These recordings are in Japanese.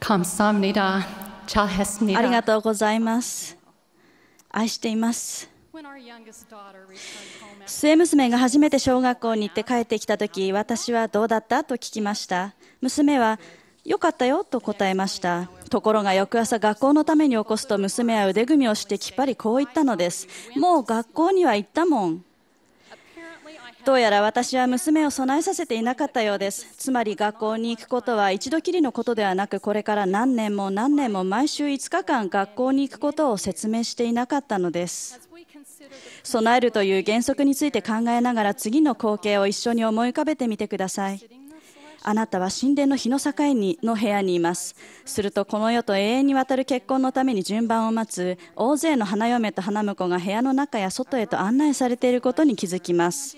ありがとうございます。愛しています。末娘が初めて小学校に行って帰ってきた時私はどうだったと聞きました娘はよかったよと答えましたところが翌朝学校のために起こすと娘は腕組みをしてきっぱりこう言ったのですもう学校には行ったもんどうやら私は娘を備えさせていなかったようです。つまり学校に行くことは一度きりのことではなく、これから何年も何年も毎週5日間学校に行くことを説明していなかったのです。備えるという原則について考えながら次の光景を一緒に思い浮かべてみてください。あなたは神殿の日の境にの部屋にいますするとこの世と永遠にわたる結婚のために順番を待つ大勢の花嫁と花婿が部屋の中や外へと案内されていることに気づきます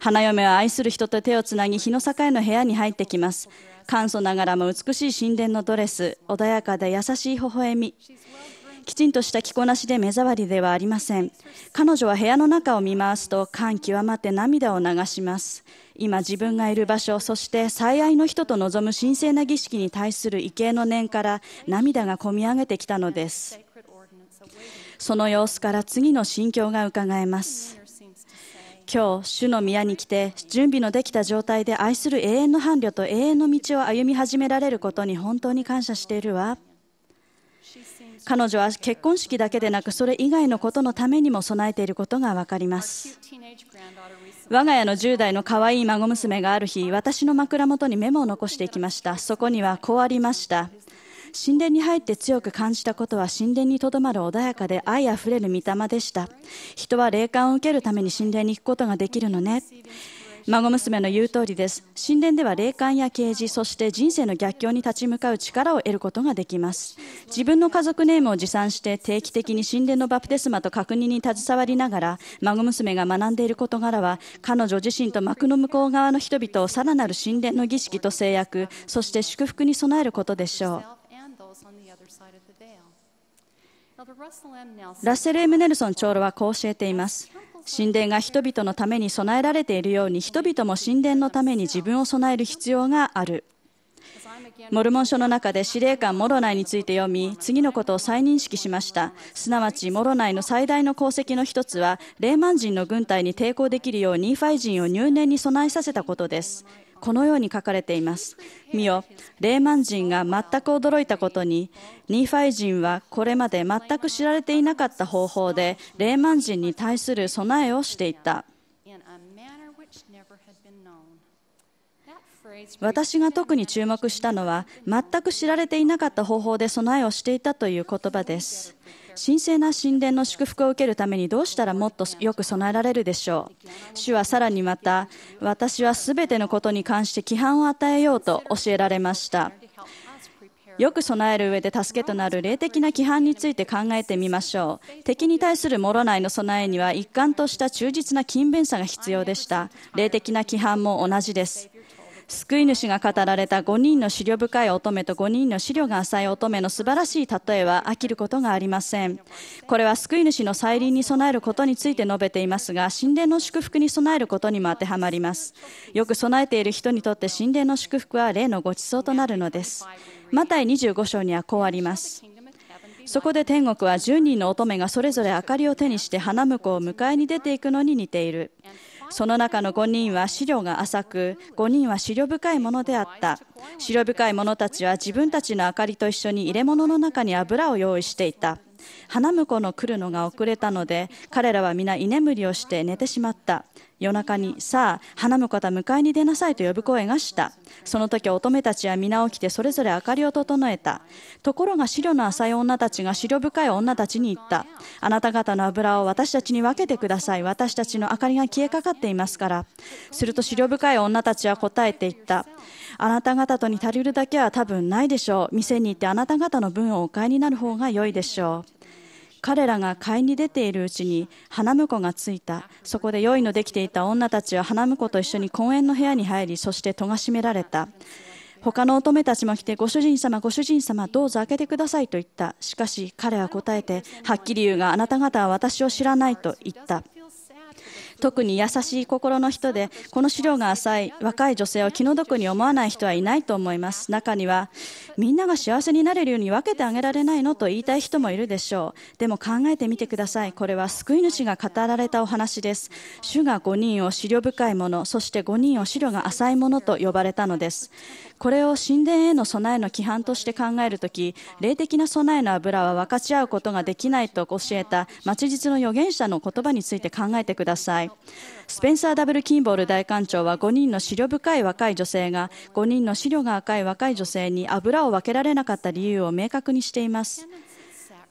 花嫁は愛する人と手をつなぎ日の境の部屋に入ってきます簡素ながらも美しい神殿のドレス穏やかで優しい微笑みきちんとした着こなしで目障りではありません彼女は部屋の中を見回すと感極まって涙を流します今自分がいる場所そして最愛の人と望む神聖な儀式に対する畏敬の念から涙がこみ上げてきたのですその様子から次の心境がうかがえます今日主の宮に来て準備のできた状態で愛する永遠の伴侶と永遠の道を歩み始められることに本当に感謝しているわ彼女は結婚式だけでなくそれ以外のことのためにも備えていることが分かります我が家の10代の可愛い孫娘がある日私の枕元にメモを残していきましたそこにはこうありました神殿に入って強く感じたことは神殿にとどまる穏やかで愛あふれる御霊でした人は霊感を受けるために神殿に行くことができるのね孫娘の言う通りです神殿では霊感や啓示そして人生の逆境に立ち向かう力を得ることができます自分の家族ネームを持参して定期的に神殿のバプテスマと確認に携わりながら孫娘が学んでいる事柄は彼女自身と幕の向こう側の人々をさらなる神殿の儀式と制約そして祝福に備えることでしょうラッセル・エム・ネルソン長老はこう教えています。神殿が人々のために備えられているように人々も神殿のために自分を備える必要があるモルモン書の中で司令官モロナイについて読み次のことを再認識しましたすなわちモロナイの最大の功績の一つはレーマン人の軍隊に抵抗できるようニーファイ人を入念に備えさせたことですこのように書かれています。見よ、レーマン人が全く驚いたことに、ニーファイ人はこれまで全く知られていなかった方法で、レーマン人に対する備えをしていた。私が特に注目したのは、全く知られていなかった方法で備えをしていたという言葉です。神聖な神殿の祝福を受けるためにどうしたらもっとよく備えられるでしょう主はさらにまた私は全てのことに関して規範を与えようと教えられましたよく備える上で助けとなる霊的な規範について考えてみましょう敵に対するもろないの備えには一貫とした忠実な勤勉さが必要でした霊的な規範も同じです救い主が語られた5人の資料深い乙女と5人の資料が浅い乙女の素晴らしい例えは飽きることがありません。これは救い主の再臨に備えることについて述べていますが、神殿の祝福に備えることにも当てはまります。よく備えている人にとって神殿の祝福は霊のごちそうとなるのです。マタイ25章にはこうあります。そこで天国は10人の乙女がそれぞれ明かりを手にして花婿を迎えに出ていくのに似ている。その中の5人は資料が浅く、5人は資料深いものであった。資料深い者たちは自分たちの明かりと一緒に入れ物の中に油を用意していた。花婿の来るのが遅れたので、彼らは皆居眠りをして寝てしまった。夜中に、さあ、花婿方迎えに出なさいと呼ぶ声がした。その時乙女たちは皆起きてそれぞれ明かりを整えた。ところが資料の浅い女たちが資料深い女たちに言った。あなた方の油を私たちに分けてください。私たちの明かりが消えかかっていますから。すると資料深い女たちは答えて言った。あなた方とに足りるだけは多分ないでしょう。店に行ってあなた方の分をお買いになる方が良いでしょう。彼らが買いに出ているうちに花婿がついたそこで良いのできていた女たちは花婿と一緒に公園の部屋に入りそして戸が閉められた他の乙女たちも来てご主人様ご主人様どうぞ開けてくださいと言ったしかし彼は答えてはっきり言うがあなた方は私を知らないと言った特に優しい心の人で、この資料が浅い若い女性を気の毒に思わない人はいないと思います。中には、みんなが幸せになれるように分けてあげられないのと言いたい人もいるでしょう。でも考えてみてください。これは救い主が語られたお話です。主が5人を資料深いもの、そして5人を資料が浅いものと呼ばれたのです。これを神殿への備えの規範として考えるとき、霊的な備えの油は分かち合うことができないと教えた、町実の預言者の言葉について考えてください。スペンサー・ダブル・キンボール大官長は5人の資料深い若い女性が5人の資料が赤い若い女性に油を分けられなかった理由を明確にしています。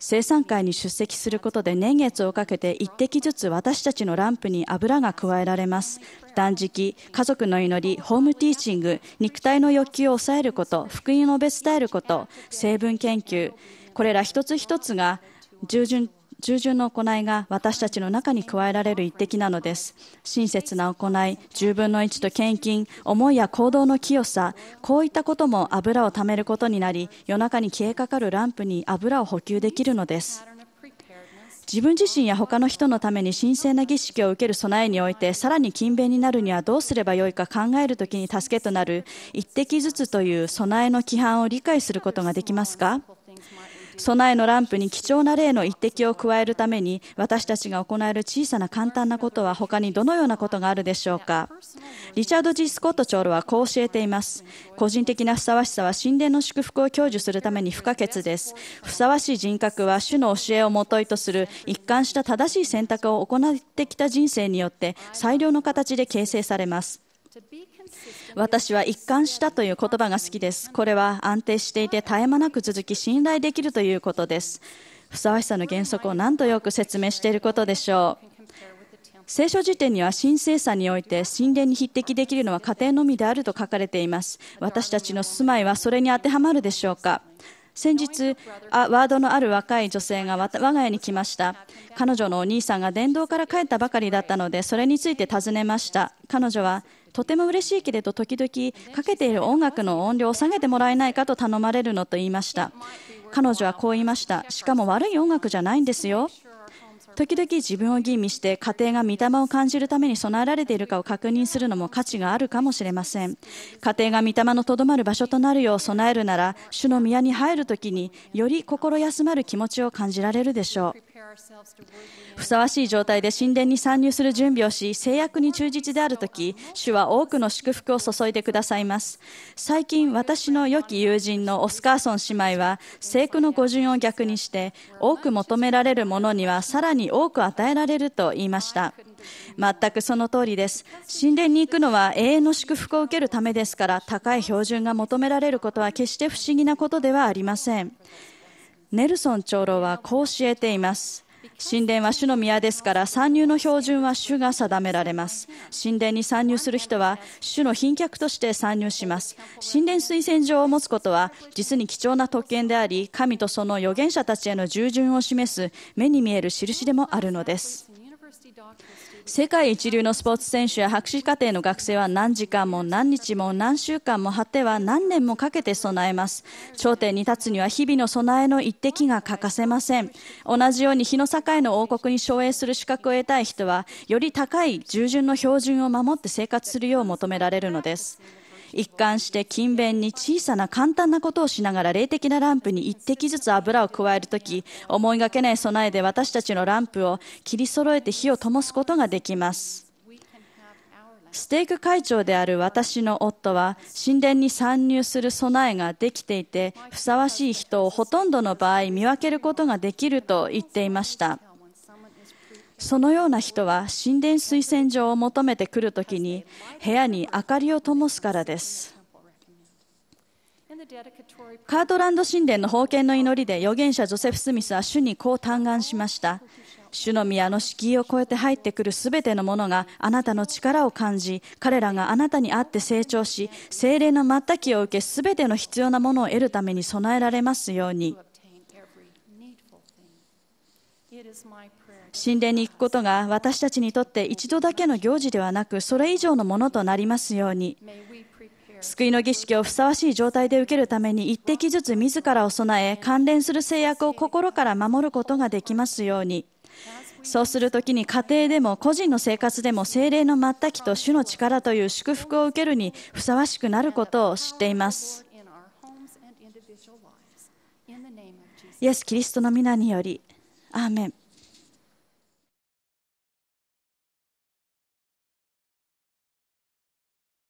生産会に出席することで年月をかけて一滴ずつ私たちのランプに油が加えられます断食家族の祈りホームティーチング肉体の欲求を抑えること福音を述べ伝えること成分研究これら一つ一つが従順従順の行いが私たちの中に加えられる一滴なのです。親切な行い、十分の一と献金、思いや行動の清さ、こういったことも油を貯めることになり、夜中に消えかかるランプに油を補給できるのです。自分自身や他の人のために神聖な儀式を受ける備えにおいてさらに勤勉になるにはどうすればよいか考える時に助けとなる一滴ずつという備えの規範を理解することができますか備えのランプに貴重な例の一滴を加えるために私たちが行える小さな簡単なことは他にどのようなことがあるでしょうかリチャード・ジスコット長老はこう教えています個人的なふさわしさは神殿の祝福を享受するために不可欠ですふさわしい人格は主の教えをもといとする一貫した正しい選択を行ってきた人生によって最良の形で形成されます私は一貫したという言葉が好きです。これは安定していて絶え間なく続き信頼できるということです。ふさわしさの原則を何とよく説明していることでしょう。聖書辞典には神聖さにおいて神殿に匹敵できるのは家庭のみであると書かれています。私たちの住まいはそれに当てはまるでしょうか。先日あワードのある若い女性が我が家に来ました彼女のお兄さんが電動から帰ったばかりだったのでそれについて尋ねました彼女はとても嬉しいけれど時々かけている音楽の音量を下げてもらえないかと頼まれるのと言いました彼女はこう言いましたしかも悪い音楽じゃないんですよ時々自分を吟味して家庭が御霊を感じるために備えられているかを確認するのも価値があるかもしれません家庭が御霊のとどまる場所となるよう備えるなら主の宮に入るときにより心休まる気持ちを感じられるでしょうふさわしい状態で神殿に参入する準備をし、制約に忠実であるとき、主は多くの祝福を注いでくださいます。最近、私の良き友人のオスカーソン姉妹は、聖句の語順を逆にして、多く求められるものにはさらに多く与えられると言いました。全くその通りです。神殿に行くのは永遠の祝福を受けるためですから、高い標準が求められることは決して不思議なことではありません。ネルソン長老はこう教えています。神殿は主の宮ですから参入の標準は主が定められます神殿に参入する人は主の賓客として参入します神殿推薦状を持つことは実に貴重な特権であり神とその預言者たちへの従順を示す目に見える印でもあるのです世界一流のスポーツ選手や博士課程の学生は何時間も何日も何週間も果ては何年もかけて備えます頂点に立つには日々の備えの一滴が欠かせません同じように日の境の王国に奨励する資格を得たい人はより高い従順の標準を守って生活するよう求められるのです一貫して勤勉に小さな簡単なことをしながら霊的なランプに一滴ずつ油を加えるとき、思いがけない備えで私たちのランプを切り揃えて火を灯すことができます。ステーク会長である私の夫は神殿に参入する備えができていてふさわしい人をほとんどの場合見分けることができると言っていました。そのような人は神殿推薦状を求めてくるときに部屋に明かりを灯すからです。カートランド神殿の封建の祈りで預言者ジョセフ・スミスは主にこう嘆願しました。主の宮の敷居を越えて入ってくるすべてのものがあなたの力を感じ、彼らがあなたに会って成長し、精霊の全きを受け、すべての必要なものを得るために備えられますように。神殿に行くことが私たちにとって一度だけの行事ではなくそれ以上のものとなりますように救いの儀式をふさわしい状態で受けるために一滴ずつ自らを備え関連する制約を心から守ることができますようにそうするときに家庭でも個人の生活でも精霊の全きと主の力という祝福を受けるにふさわしくなることを知っていますイエス・キリストの皆により Amen.